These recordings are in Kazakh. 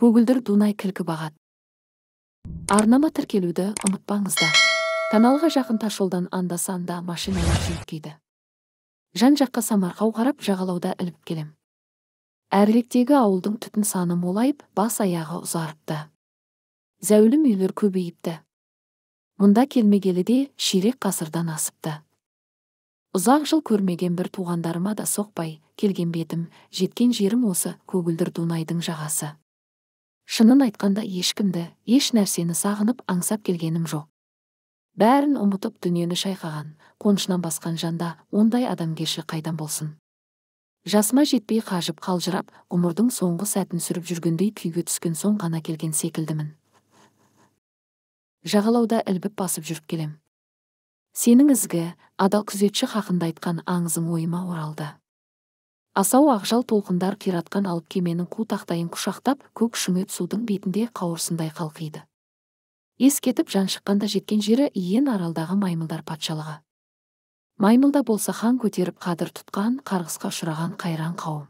көгілдір дунай кілкі бағат арнама тіркелуді ұмытпаңыздар таналға жақын тасжолдан анда санда машиналар жүйткейді жан жаққа самарқау қарап жағалауда іліп келем әріректегі ауылдың түтін саны молайып бас аяғы ұзарыпты зәулім үйлер көбейіпті мұнда келмегелі де ширек ғасырдан асыпты ұзақ жыл көрмеген бір туғандарыма да соқпай келген бетім жеткен жерім осы көгілдір дунайдың жағасы шынын айтқанда ешкімді еш нәрсені сағынып аңсап келгенім жоқ бәрін ұмытып дүниені шайқаған қонышынан басқан жанда ондай адамгерші қайдан болсын жасыма жетпей қажып қалжырап ғұмырдың соңғы сәтін сүріп жүргендей күйге түскен соң ғана келген секілдімін жағалауда ілбіп басып жүріп келем сенің ізгі адал күзетші хақында айтқан аңызың ойыма оралды асау ақжал толқындар қиратқан алып кеменің қу тақтайын құшақтап көк шүңет судың бетінде қауырсындай қалқиды ес кетіп жан шыққанда жеткен жері иен аралдағы маймылдар патшалығы Маймылда болса хан көтеріп қадыр тұтқан қарғысқа ұшыраған қайран қауым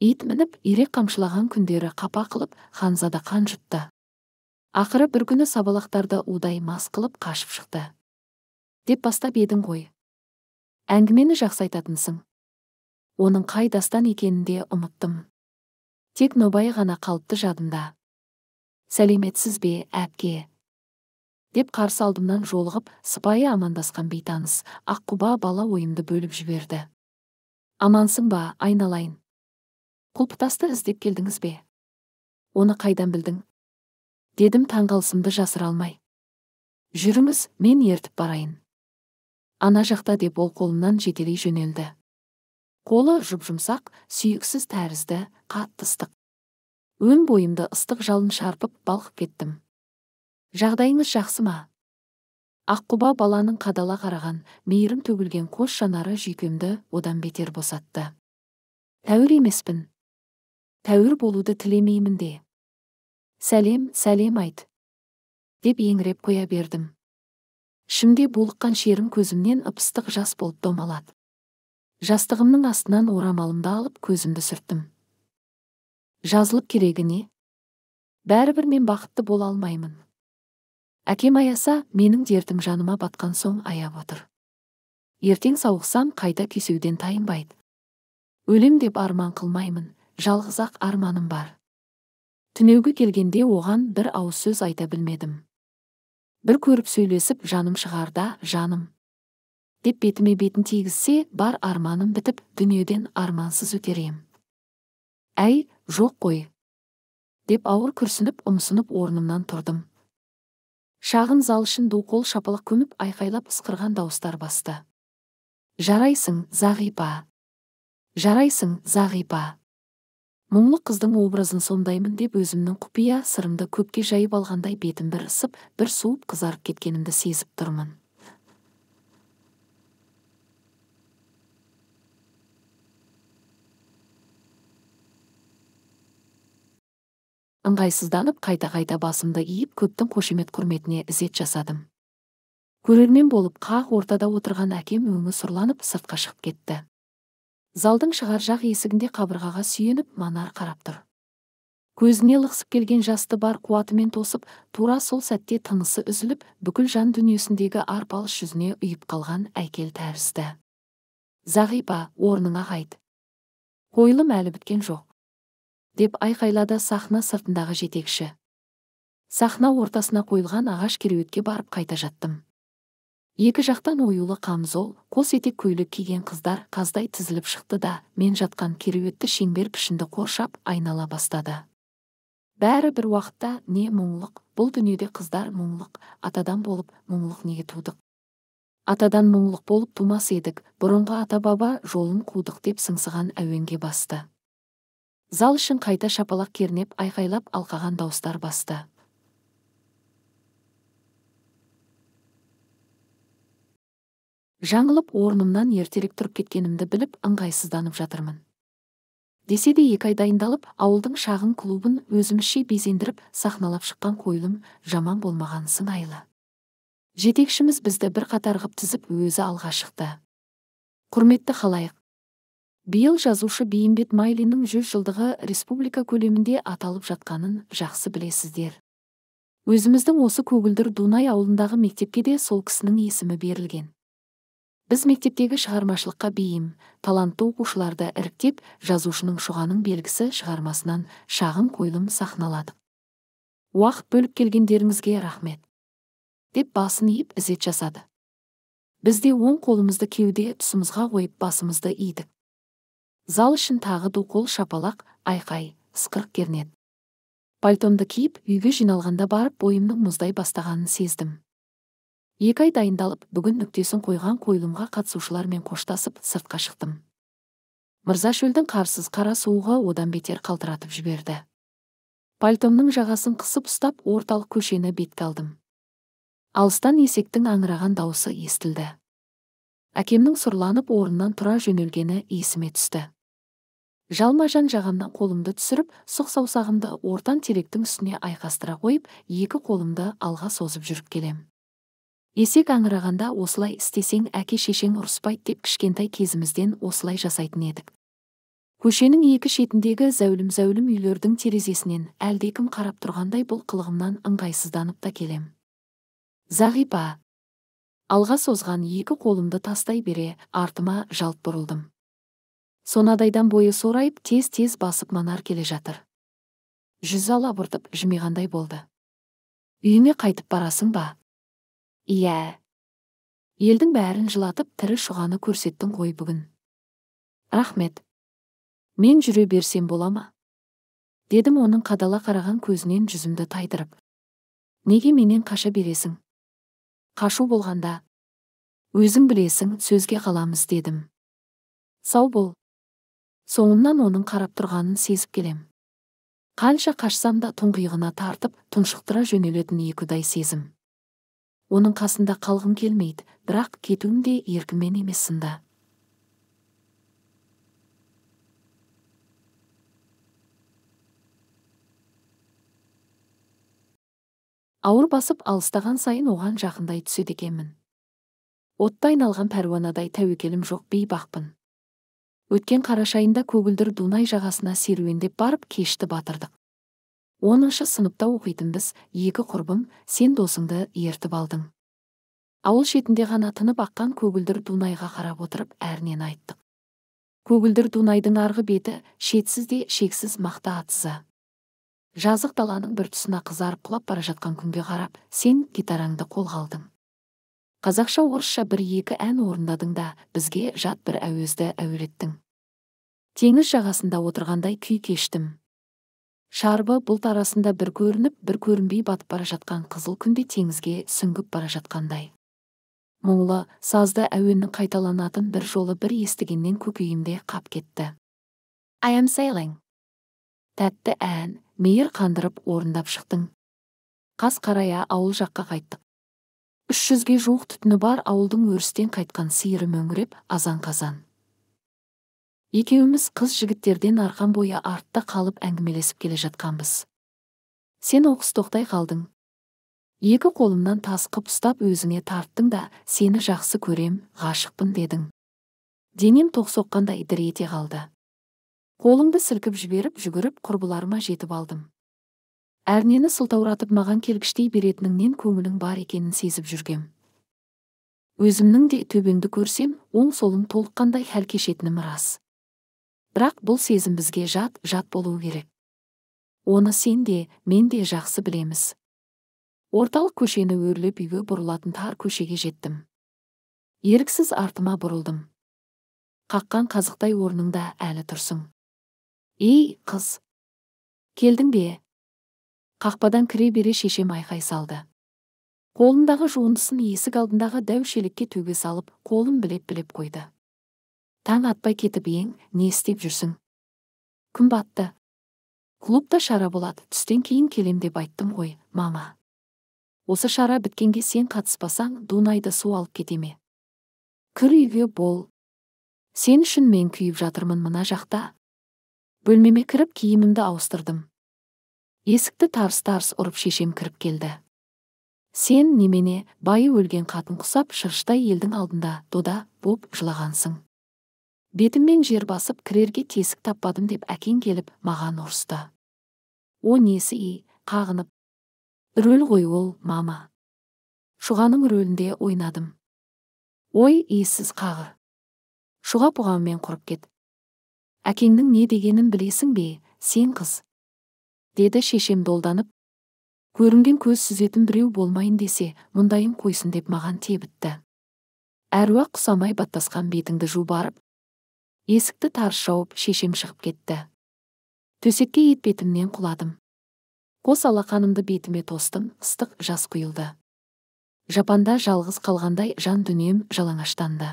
ит мініп ирек қамшылаған күндері қапа қылып ханзада қан жұтты ақыры бір күні сабалақтарды удай мас қылып қашып шықты деп бастап едің ғой әңгімені жақсы айтатынсың оның қай дастан екенін де ұмыттым тек нобай ғана қалыпты жадымда сәлеметсіз бе әпке деп қарсы алдымнан жолығып сыпайы амандасқан бейтаныс аққұба бала ойымды бөліп жіберді амансың ба айналайын құлпытасты іздеп келдіңіз бе оны қайдан білдің дедім таңғалысымды жасыра алмай жүріңіз мен ертіп барайын ана жақта деп ол қолымнан жетелей жөнелді қолы жұп-жұмсақ сүйіксіз тәрізді қатты ыстық өн бойымды ыстық жалын шарпып балқып кеттім жағдайыңыз жақсы ма аққұба баланың қадала қараған мейірім төгілген қос жанары жүйкемді одан бетер босатты тәуір емеспін тәуір болуды тілемеймін де сәлем сәлем айт деп еңіреп қоя бердім ішімде булыққан шерім көзімнен ып жас болып домалады жастығымның астынан орамалымды алып көзімді сүрттім жазылып керегі не бәрібір мен бақытты бола алмаймын әкем аяса менің дертім жаныма батқан соң аяп отыр ертең сауықсам қайта кесеуден тайынбайды өлем деп арман қылмаймын жалғыз ақ арманым бар түнеугі келгенде оған бір ауыз сөз айта білмедім бір көріп сөйлесіп жаным шығарда жаным деп бетіме бетін тигізсе бар арманым бітіп дүниеден армансыз өтер ем әй жоқ қой деп ауыр күрсініп ұмсынып орнымнан тұрдым шағын зал ішін ду қол шапалақ көміп айқайлап ысқырған дауыстар басты жарайсың зағипа жарайсың зағипа мұңлы қыздың образын сомдаймын деп өзімнің құпия сырымды көпке жайып алғандай бетім бір ысып бір суып қызарып кеткенімді сезіп тұрмын ыңғайсызданып қайта қайта басымды иіп көптің қошемет құрметіне ізет жасадым көрермен болып қақ ортада отырған әкем өңі сұрланып сыртқа шығып кетті залдың шығар жақ есігінде қабырғаға сүйеніп манар қарап тұр көзіне лықсып келген жасты бар қуатымен тосып тура сол сәтте тынысы үзіліп бүкіл жан дүниесіндегі арпалыс жүзіне ұйып қалған әйкел тәрізді зағипа орныңа қайт қойылым әлі біткен жоқ деп айқайлады сахна сыртындағы жетекші сахна ортасына қойылған ағаш кереуетке барып қайта жаттым екі жақтан оюлы қамзол қос етек көйлек киген қыздар қаздай тізіліп шықты да мен жатқан кереуетті шеңбер пішінді қоршап айнала бастады бәрі бір уақытта не мұңлық бұл дүниеде қыздар мұңлық атадан болып мұңлық неге тудық атадан мұңлық болып тумас едік бұрынғы ата баба жолын қудық деп сыңсыған әуенге басты зал ішін қайта шапалақ кернеп айқайлап алқаған дауыстар басты жаңылып орнымнан ертерек тұрып кеткенімді біліп ыңғайсызданып жатырмын десе де екі ай дайындалып ауылдың шағын клубын өзімізше безендіріп сахналап шыққан қойылым жаман болмаған сыңайлы жетекшіміз бізді бір қатар ғып тізіп өзі алға шықты құрметті халайық биыл жазушы бейімбет майлиннің жүз жылдығы республика көлемінде аталып жатқанын жақсы білесіздер өзіміздің осы көгілдір дунай ауылындағы мектепке де сол кісінің есімі берілген біз мектептегі шығармашылыққа бейім талантты оқушыларды іріктеп жазушының шұғаның белгісі шығармасынан шағын қойылым сахналадық уақыт бөліп келгендеріңізге рахмет деп басын иіп ізет жасады біз де оң қолымызды кеуде тұсымызға қойып басымызды идік зал ішін тағы ду шапалақ айқай ысқырық кернеді пальтомды киіп үйге жиналғанда барып бойымның мұздай бастағанын сездім екі ай дайындалып бүгін нүктесін қойған қойылымға қатысушылармен қоштасып сыртқа шықтым шөлдің қарсыз қара суығы одан бетер қалтыратып жіберді пальтомның жағасын қысып ұстап орталық көшені бетке алдым алыстан есектің аңыраған дауысы естілді әкемнің сұрланып орнынан тұра жөнелгені есіме түсті жалма жан жағамнан қолымды түсіріп сұқ саусағымды ортан теректің үстіне айқастыра қойып екі қолымды алға созып жүріп келем. есек аңырағанда осылай істесең әке шешең ұрыспайды деп кішкентай кезімізден осылай жасайтын едік көшенің екі шетіндегі зәулім зәулім үйлердің терезесінен әлдекім қарап тұрғандай бұл қылығымнан ыңғайсызданып та келем зағипа алға созған екі қолымды тастай бере артыма жалт бұрылдым сонадайдан бойы сорайып тез тез басып манар келе жатыр жүзі алабұртып жымиғандай болды үйіңе қайтып барасың ба иә елдің бәрін жылатып тірі шұғаны көрсеттің ғой бүгін рахмет мен жүре берсем бола ма дедім оның қадала қараған көзінен жүзімді тайдырып неге менен қаша бересің қашу болғанда өзің білесің сөзге қаламыз дедім сау бол соңымнан оның қарап тұрғанын сезіп келем. қанша қашсам да тұңғиығына тартып тұншықтыра жөнелетін екідай сезім оның қасында қалғым келмейді бірақ кетуім де еркіммен емес сында ауыр басып алыстаған сайын оған жақындай түседі екенмін оттай айналған пәруанадай тәуекелім жоқ бейбақпын өткен қараша айында көгілдір дунай жағасына серуендеп барып кешті батырдық оныншы сыныпта оқитынбыз екі құрбым сен досыңды ертіп алдың ауыл шетінде ғана тынып аққан көгілдір дунайға қарап отырып әрнен айттық көгілдір дунайдың арғы беті шетсіз де шексіз мақта атысы жазық даланың бір тұсына қызарып құлап бара жатқан күнге қарап сен гитараңды қолға алдың қазақша орысша бір екі ән орындадың да бізге жат бір әуезді әуелеттің теңіз жағасында отырғандай күй кештім шарбы бұлт арасында бір көрініп бір көрінбей батып бара жатқан қызыл күнде теңізге сүңгіп бара жатқандай мұңлы сазды әуеннің қайталанатын бір жолы бір естігеннен көкейімде қап кетті I am sailing. Тәтті ән, мейір қандырып орындап шықтың. Қас қарая ауыл жаққа қайттық. Үш жүзге жуық түтіні бар ауылдың өрістен қайтқан сиыры мөңіреп азан-қазан екеуміз қыз жігіттерден арқан бойы артта қалып әңгімелесіп келе жатқанбыз сен оқыс тоқтай қалдың екі қолымнан тас тасқып ұстап өзіңе тарттың да сені жақсы көрем ғашықпын дедің денем тоқ соққандай дір ете қалды қолыңды сілкіп жіберіп жүгіріп құрбыларыма жетіп алдым әрнені сылтауратып маған келгіштей беретініңнен көңілің бар екенін сезіп жүргем өзімнің де төбеңді көрсем оң солым толыққандай хәл кешетінім рас бірақ бұл сезім бізге жат жат болуы керек оны сен де мен де жақсы білеміз орталық көшені өрлеп үйге бұрылатын тар көшеге жеттім еріксіз артыма бұрылдым қаққан қазықтай орныңда әлі тұрсың ей қыз келдің бе қақпадан кіре бере шешем айқай салды қолындағы жуындысын есік алдындағы дәу шелекке төге салып қолын білеп білеп қойды таң атпай кетіп ең не істеп жүрсің күн батты клубта шара болады түстен кейін келем деп айттым ғой мама осы шара біткенге сен қатыспасаң дунайды су алып кете ме кір үйге бол сен үшін мен күйіп жатырмын мына жақта бөлмеме кіріп киімімді ауыстырдым есікті тарс тарс ұрып шешем кіріп келді сен немене байы өлген қатын құсап шырыштай елдің алдында дода боп жылағансың бетіммен жер басып кірерге тесік таппадым деп әкең келіп маған ұрысты о несі и қағынып рөл ғой ол мама шұғаның рөлінде ойнадым ой иіссіз қағы шұға бұғаумен құрып кет әкеңнің не дегенін білесің бе сен қыз деді шешем долданып көрінген көз сүзетін біреу болмайын десе мұндайын қойсын деп маған тебітті әруақ құсамай баттасқан бетіңді жу барып есікті тарс жауып шешем шығып кетті төсекке етпетімнен құладым қос алақанымды бетіме тостым ыстық жас құйылды жапанда жалғыз қалғандай жан дүнием жалаңаштанды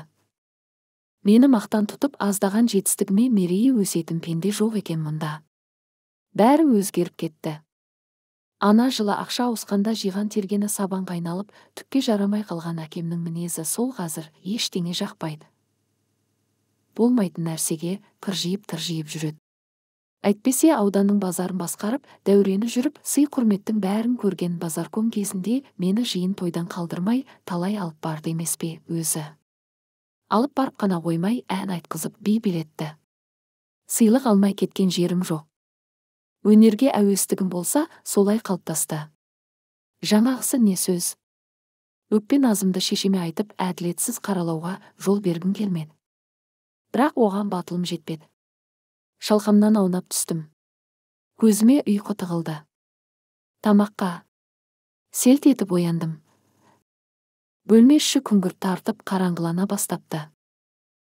мені мақтан тұтып аздаған жетістігіме мерейі өсетін пенде жоқ екен мұнда бәрі өзгеріп кетті ана жылы ақша ауысқанда жиған тергені сабанға айналып түкке жарамай қалған әкемнің мінезі сол қазір ештеңе жақпайды болмайтын нәрсеге қыржиып тыржиып жүреді әйтпесе ауданның базарын басқарып дәурені жүріп сый құрметтің бәрін көрген базарком кезінде мені жиын тойдан қалдырмай талай алып барды емес пе өзі алып барып қана қоймай ән айтқызып би билетті сыйлық алмай кеткен жерім жоқ өнерге әуестігім болса солай қалыптасты жаңағысы не сөз өкпе назымды шешеме айтып әділетсіз қаралауға жол бергім келмеді бірақ оған батылым жетпеді шалқамнан аунап түстім көзіме ұйқы тығылды тамаққа селт етіп ояндым бөлме іші күңгірт тартып қараңғылана бастапты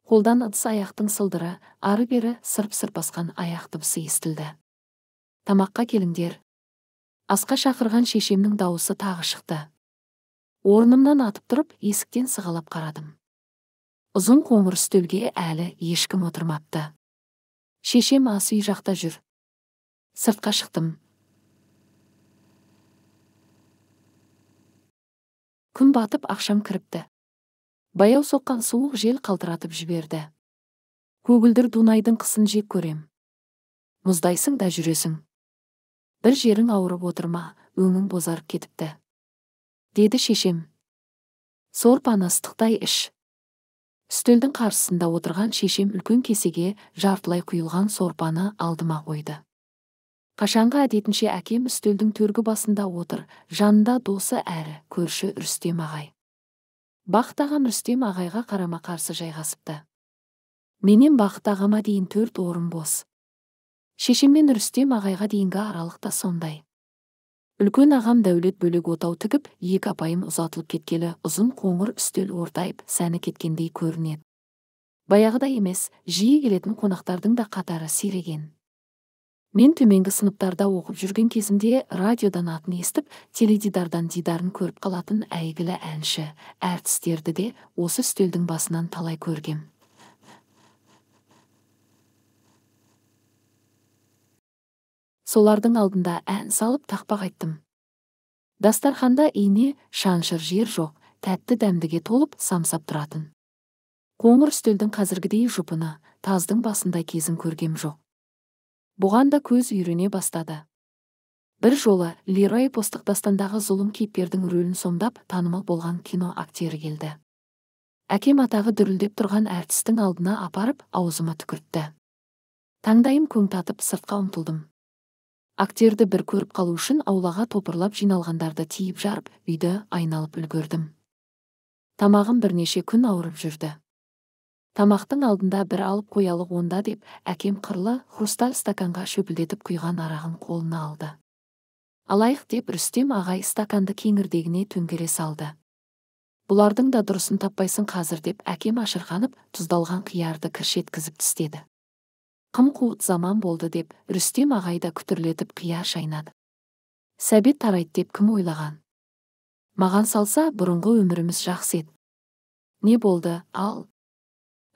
қолдан ыдыс аяқтың сылдыры ары бері сырп сырп басқан аяқ дыбысы естілді тамаққа келіңдер асқа шақырған шешемнің дауысы тағы шықты орнымнан атып тұрып есіктен сығалап қарадым ұзын қоңыр үстелге әлі ешкім отырмапты шешем ас үй жақта жүр сыртқа шықтым күн батып ақшам кіріпті баяу соққан суық жел қалтыратып жіберді көгілдір дунайдың қысын жек көрем мұздайсың да жүресің бір жерің ауырып отырма, өңің бозарып кетіпті деді шешем сорпаны ыстықтай іш үстелдің қарсысында отырған шешем үлкен кесеге жартылай құйылған сорпаны алдыма қойды қашанғы әдетінше әкем үстелдің төргі басында отыр жанында досы әрі көрші рүстем ағай бақтаған рүстем ағайға қарама қарсы жайғасыпты менен бақыт ағама дейін төрт орын бос шешем мен рүстем ағайға дейінгі аралық та сондай үлкен ағам дәулет бөлек отау тігіп екі апайым ұзатылып кеткелі ұзын қоңыр үстел ортайып сәні кеткендей көрінеді баяғыдай емес жиі келетін қонақтардың да қатары сиреген мен төменгі сыныптарда оқып жүрген кезімде радиодан атын естіп теледидардан дидарын көріп қалатын әйгілі әнші әртістерді де осы үстелдің басынан талай көргем солардың алдында ән салып тақпақ айттым дастарханда ине шаншыр жер жоқ тәтті дәмдіге толып самсап тұратын қоңыр үстелдің қазіргідей жұпыны таздың басында кезін көргем жоқ бұған да көз үйрене бастады бір жолы лерой дастандағы зұлым кейіпкердің рөлін сомдап танымал болған кино актері келді әкем атағы дүрілдеп тұрған әртістің алдына апарып аузыма түкіртті таңдайым көң татып сыртқа ұмтылдым актерді бір көріп қалу үшін аулаға топырлап жиналғандарды тиіп жарып үйді айналып үлгердім тамағым бірнеше күн ауырып жүрді тамақтың алдында бір алып қоялық онда деп әкем қырлы хрусталь стаканға шөпілдетіп құйған арағын қолына алды алайық деп рүстем ағай стаканды кеңірдегіне төңкере салды бұлардың да дұрысын таппайсың қазір деп әкем ашырғанып, тұздалған қиярды кірш еткізіп тістеді қым қуыт заман болды деп рүстем ағай да күтірлетіп қия шайнады сәбет тарайды деп кім ойлаған маған салса бұрынғы өміріміз жақсы еді не болды ал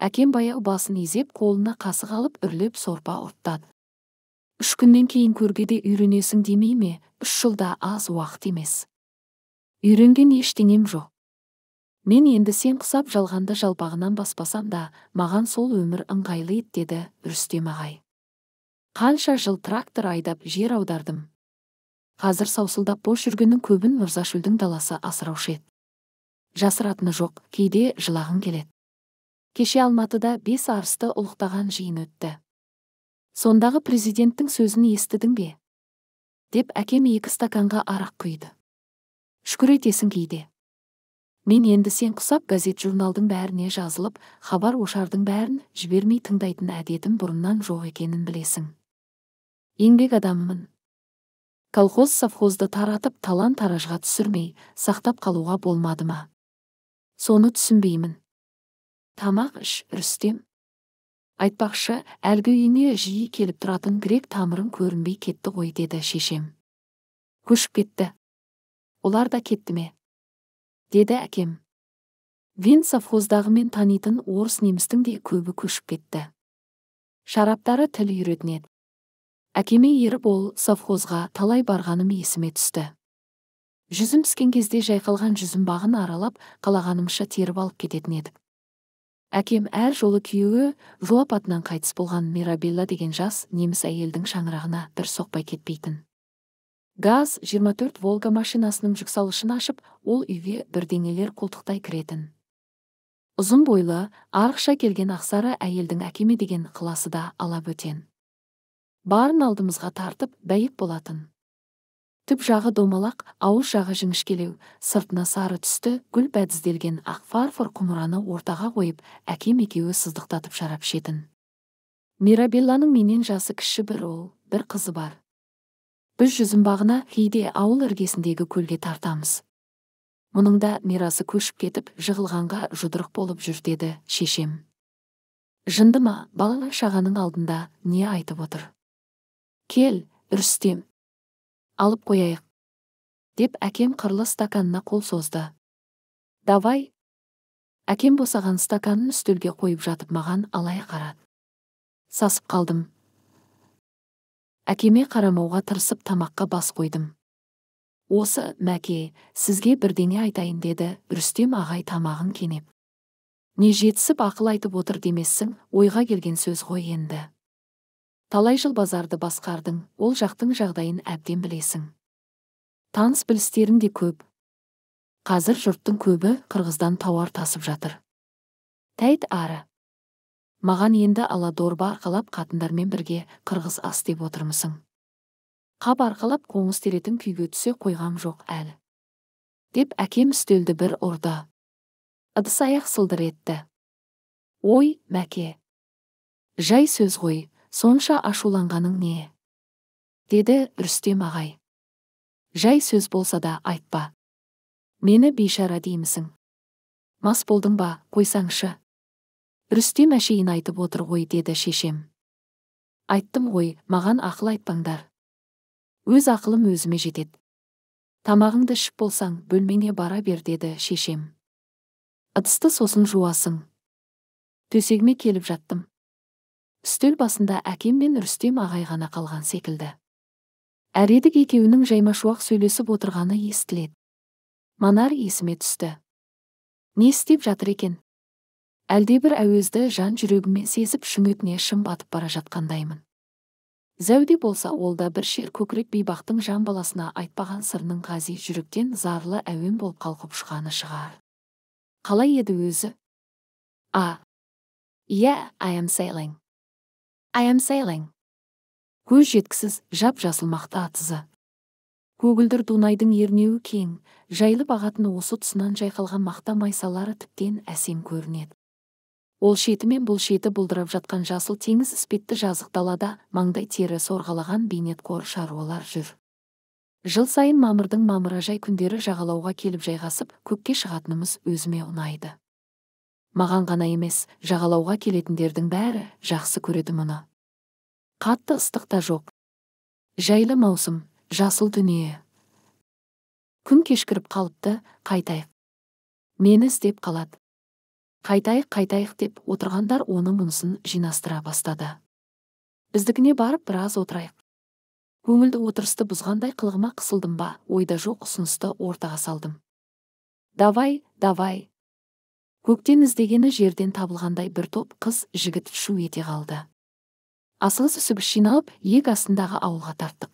әкем баяу басын изеп қолына қасық алып үрлеп сорпа ұрттады үш күннен кейін көргеде үйренесің демей ме үш жылда аз уақыт емес үйренген ештеңем жоқ мен енді сен құсап жалғанды жалпағынан баспасам да маған сол өмір ыңғайлы ет деді рүстем ағай қанша жыл трактор айдап жер аудардым қазір саусылдап бос жүргеннің көбін мырзашүлдің даласы асыраушы еді жасыратыны жоқ кейде жылағын келеді кеше алматыда бес арысты ұлықтаған жиын өтті сондағы президенттің сөзін естідің бе деп әкем екі стаканға арақ құйды шүкір етесің кейде мен енді сен құсап газет журналдың бәріне жазылып хабар ошардың бәрін жібермей тыңдайтын әдетім бұрыннан жоқ екенін білесің еңбек адамымын колхоз совхозды таратып талан таражға түсірмей сақтап қалуға болмады ма соны түсінбеймін тамақ іш рүстем айтпақшы әлгі үйіне жиі келіп тұратын грек тамырым көрінбей кетті ғой деді шешем көшіп кетті олар да кетті ме деді әкем вин совхоздағы мен танитын орыс немістің де көбі көшіп кетті шараптары тіл үйретінеді әкеме еріп ол совхозға талай барғаным есіме түсті жүзім піскен кезде жайқалған жүзім бағын аралап қалағанымша теріп алып кететін едік әкем әр жолы күйеуі жол апатынан қайтыс болған мирабелла деген жас неміс әйелдің шаңырағына бір соқпай кетпейтін газ 24 волга машинасының жүксалышын ашып ол үйге бірдеңелер қолтықтай кіретін ұзын бойлы арықша келген ақсары әйелдің әкеме деген қыласы да ала бөтен барын алдымызға тартып бәйіп болатын түп жағы домалақ ауыз жағы жіңішкелеу сыртына сары түсті гүл бәдізделген ақ фарфор құмыраны ортаға қойып әкем екеуі сыздықтатып шарап ішетін мирабелланың менен жасы кіші бір ол бір қызы бар біз жүзімбағына кейде ауыл іргесіндегі көлге тартамыз мұның да мирасы көшіп кетіп жығылғанға жұдырық болып жүр деді шешем жынды ма шағаның алдында не айтып отыр кел рүстем алып қояйық деп әкем қырлы стаканына қол созды давай әкем босаған стаканын үстелге қойып жатып маған алай қарады сасып қалдым әкеме қарамауға тырысып тамаққа бас қойдым осы мәке сізге бірдеңе айтайын деді рүстем ағай тамағын кенеп не жетісіп ақыл айтып отыр демессің ойға келген сөз ғой енді талай жыл базарды басқардың ол жақтың жағдайын әбден білесің таныс білістерің де көп қазір жұрттың көбі қырғыздан тауар тасып жатыр тәйт ары маған енді ала дорба арқалап қатындармен бірге қырғыз ас деп отырмысың қап арқалап қоңыз теретін күйге түсе қойғам жоқ әлі деп әкем үстелді бір орда. ыдыс аяқ сылдыр етті ой мәке жай сөз ғой сонша ашуланғаның не деді рүстем ағай жай сөз болса да айтпа мені бейшара деймісің мас болдың ба қойсаңшы рүстем әшейін айтып отыр ғой деді шешем айттым ғой маған ақыл айтпаңдар өз ақылым өзіме жетеді тамағыңды ішіп болсаң бөлмеңе бара бер деді шешем ыдысты сосын жуасың төсегіме келіп жаттым үстел басында әкем мен рүстем ағай қалған секілді әредік екеуінің жаймашуақ сөйлесіп отырғаны естіледі манар есіме түсті не істеп жатыр екен әлдебір әуезді жан жүрегіме сезіп шүңетіне шым батып бара жатқандаймын зәуде болса ол да бір шер көкірек бейбақтың жан баласына айтпаған сырның ғази жүректен зарлы әуен болып қалқып ұшқаны шығар қалай еді өзі а иә yeah, i am sailing i am sailing көз жеткісіз жап жасыл мақта атызы көгілдір дунайдың ернеуі кең жайлып ағатын осы тұсынан жайқалған мақта майсалары тіптен әсем көрінеді ол шеті мен бұл шеті бұлдырап жатқан жасыл теңіз іспетті жазық далада маңдай тері сорғалаған бейнетқор шаруалар жүр жыл сайын мамырдың мамыражай күндері жағалауға келіп жайғасып көкке шығатынымыз өзіме ұнайды маған ғана емес жағалауға келетіндердің бәрі жақсы көреді мұны қатты ыстық та жоқ жайлы маусым жасыл дүние күн кешкіріп қалыпты қайтайық мені іздеп қалады қайтайық қайтайық деп отырғандар оның мұнысын жинастыра бастады біздікіне барып біраз отырайық көңілді отырысты бұзғандай қылығыма қысылдым ба ойда жоқ ұсынысты ортаға салдым давай давай көктен іздегені жерден табылғандай бір топ қыз жігіт шу ете қалды асығыс үсігіс жиналып иек астындағы ауылға тарттық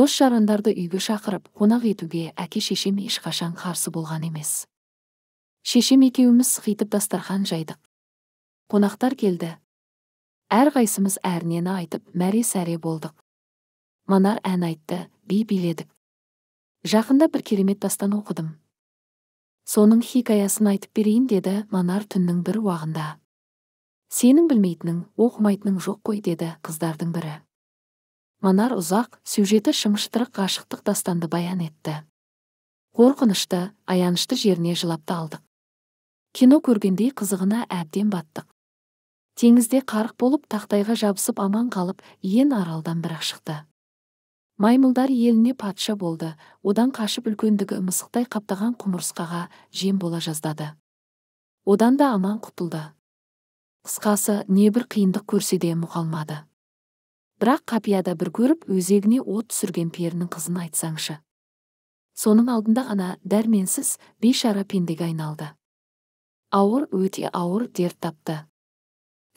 дос жарандарды үйге шақырып қонақ етуге әке шешем ешқашан қарсы болған емес шешем екеуміз сықитып дастархан жайдық қонақтар келді әрқайсымыз әрнені айтып мәре сәре болдық манар ән айтты би биледік жақында бір керемет дастан оқыдым соның хикаясын айтып берейін деді манар түннің бір уағында сенің білмейтінің оқымайтының жоқ қой деді қыздардың бірі манар ұзақ сюжеті шымшытырық ғашықтық дастанды баян етті қорқынышты аянышты жеріне жылап та алдық кино көргендей қызығына әбден баттық теңізде қарық болып тақтайға жабысып аман қалып ен аралдан бірақ шықты маймылдар еліне патша болды одан қашып үлкендігі мысықтай қаптаған құмырсқаға жем бола жаздады одан да аман құтылды қысқасы небір қиындық көрсе де мұқалмады бірақ қапияда бір көріп өзегіне от түсірген перінің қызын айтсаңшы соның алдында ғана дәрменсіз бейшара пендеге айналды ауыр өте ауыр дерт тапты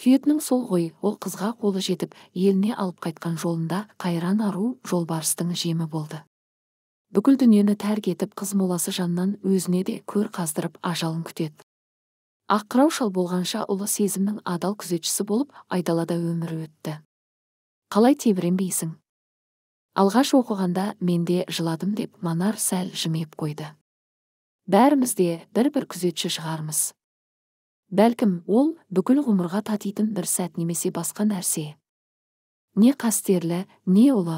күйетінің сол ғой ол қызға қолы жетіп еліне алып қайтқан жолында қайран ару жолбарыстың жемі болды бүкіл дүниені тәрк етіп қыз моласы жаннан өзіне де көр қаздырып ажалын күтеді аққырау шал болғанша ұлы сезімнің адал күзетшісі болып айдалада өмірі өтті қалай тебіренбейсің алғаш оқығанда мен жыладым деп манар сәл жымиып қойды бәріміз де бір бір күзетші шығармыз бәлкім ол бүкіл ғұмырға татитын бір сәт немесе басқа нәрсе не қастерлі не ұлы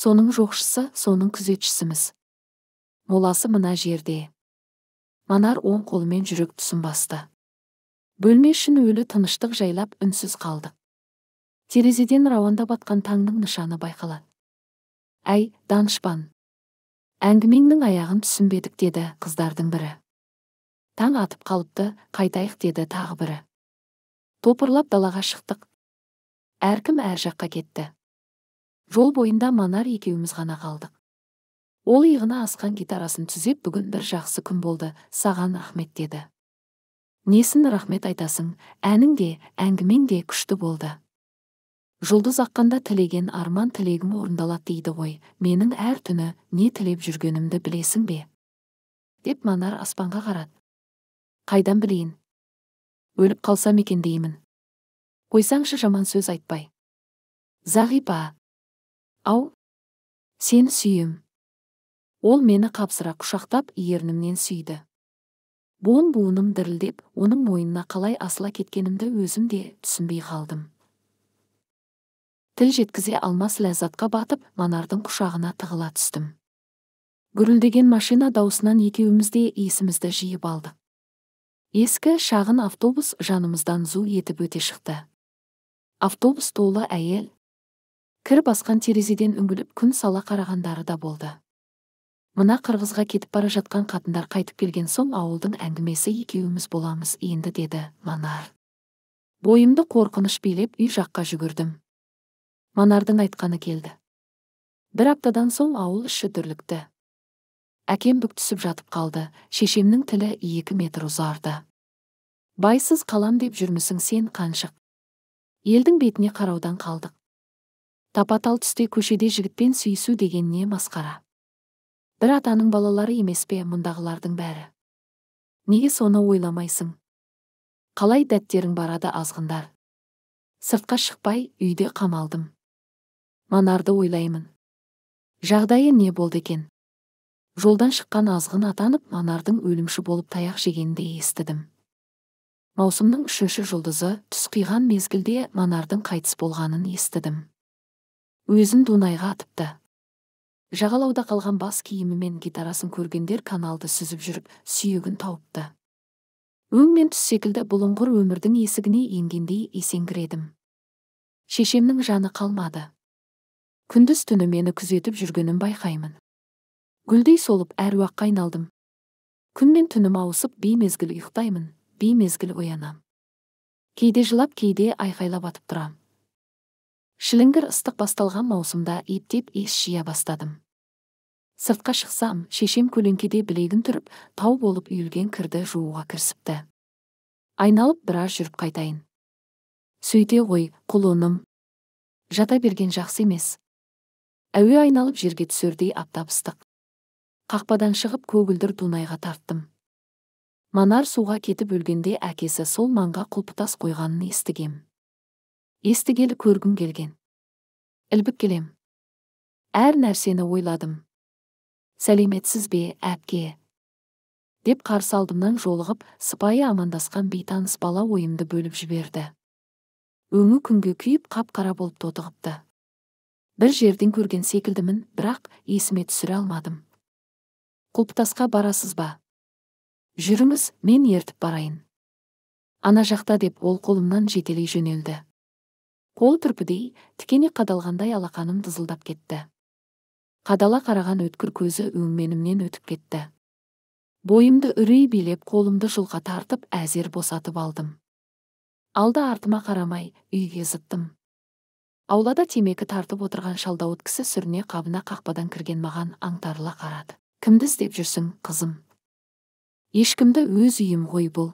соның жоқшысы соның күзетшісіміз моласы мына жерде манар оң қолымен жүрек тұсын басты бөлме ішін өлі тыныштық жайлап үнсіз қалды. терезеден рауанда батқан таңның нышаны байқалады әй данышпан әңгімеңнің аяғын түсінбедік деді қыздардың бірі таң атып қалыпты қайтайық деді тағы бірі топырлап далаға шықтық әркім әр жаққа кетті жол бойында манар екеуміз ғана қалдық ол иығына асқан гитарасын түзеп бүгін бір жақсы күн болды саған рахмет деді несін рахмет айтасың әнің де әңгімең де күшті болды жұлдыз аққанда тілеген арман тілегім орындалады дейді ғой менің әр түні не тілеп жүргенімді білесің бе деп манар аспанға қарады қайдан білейін өліп қалсам екен деймін қойсаңшы жаман сөз айтпай зағипа ау сені сүйім. ол мені қапсыра құшақтап ернімнен сүйді буын буыным дірілдеп оның мойнына қалай асыла кеткенімді өзім де түсінбей қалдым тіл жеткізе алмас ләззатқа батып манардың құшағына тығыла түстім гүрілдеген машина даусынан екеуміз де есімізді жиып алдық ескі шағын автобус жанымыздан зу етіп өте шықты автобус толы әйел кір басқан терезеден үңіліп күн сала қарағандары да болды мына қырғызға кетіп бара жатқан қатындар қайтып келген соң ауылдың әңгімесі екеуіміз боламыз енді деді манар бойымды қорқыныш билеп үй жаққа жүгірдім манардың айтқаны келді бір аптадан соң ауыл іші дүрлікті әкем бүк түсіп жатып қалды шешемнің тілі екі метр ұзарды байсыз қалам деп жүрмісің сен қаншық елдің бетіне қараудан қалдық тапатал түсте көшеде жігітпен сүйісу деген не масқара бір атаның балалары емес пе мұндағылардың бәрі неге соны ойламайсың қалай дәттерің барады азғындар сыртқа шықпай үйде қамалдым манарды ойлаймын жағдайы не болды екен жолдан шыққан азғын атанып манардың өлімші болып таяқ жегенін естідім маусымның үшінші жұлдызы түс қиған мезгілде манардың қайтыс болғанын естідім өзін дунайға атыпты жағалауда қалған бас киімі мен гитарасын көргендер каналды сүзіп жүріп сүйегін тауыпты өң мен түс секілді бұлыңғыр өмірдің есігіне енгендей есеңгіредім шешемнің жаны қалмады күндіз түні мені күзетіп жүргенін байқаймын гүлдей солып әруаққа айналдым күн мен түнім ауысып беймезгіл ұйықтаймын беймезгіл оянам кейде жылап кейде айқайлап атып тұрам шіліңгір ыстық басталған маусымда ептеп ес жия бастадым сыртқа шықсам шешем көлеңкеде білегін түріп тау болып үйілген кірді жууға кірісіпті айналып біраз жүріп қайтайын сөйте ғой құлыным жата берген жақсы емес әуе айналып жерге түсердей аптап ыстық қақпадан шығып көгілдір дунайға тарттым манар суға кетіп өлгенде әкесі сол маңға құлпытас қойғанын естігем естігелі көргім келген ілбіп келем әр нәрсені ойладым сәлеметсіз бе әпке деп қарсы алдымнан жолығып сыпайы амандасқан бейтаныс бала ойымды бөліп жіберді өңі күнге күйіп қап қара болып тотығыпты бір жерден көрген секілдімін бірақ есіме түсіре алмадым құлпытасқа барасыз ба жүріңіз мен ертіп барайын ана жақта деп ол қолымнан жетелей жөнелді қол түрпідей тікене қадалғандай алақаным дызылдап кетті қадала қараған өткір көзі өңменімнен өтіп кетті бойымды үрей билеп қолымды жұлқа тартып әзер босатып алдым Алда артыма қарамай үйге зыттым аулада темекі тартып отырған шалдауыт кісі сүріне қабына қақпадан кірген маған аңтарыла қарады кімді іздеп жүрсің қызым ешкімді өз үйім ғой бұл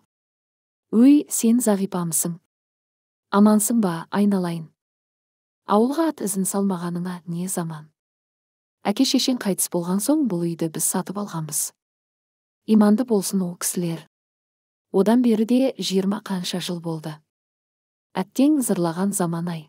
өй сен зағипамсың амансың ба айналайын ауылға ат ізін салмағаныңа не заман әке шешең қайтыс болған соң бұл үйді біз сатып алғанбыз иманды болсын ол кісілер одан бері де жиырма қанша жыл болды әттең зырлаған заман ай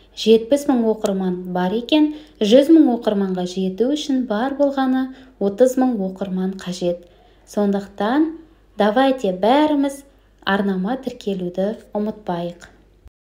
70 мың оқырман бар екен, 100 000 оқырманға жету үшін бар болғаны 30 мың оқырман қажет. Сондықтан, давайте бәріміз арнама тіркелуді ұмытпайық.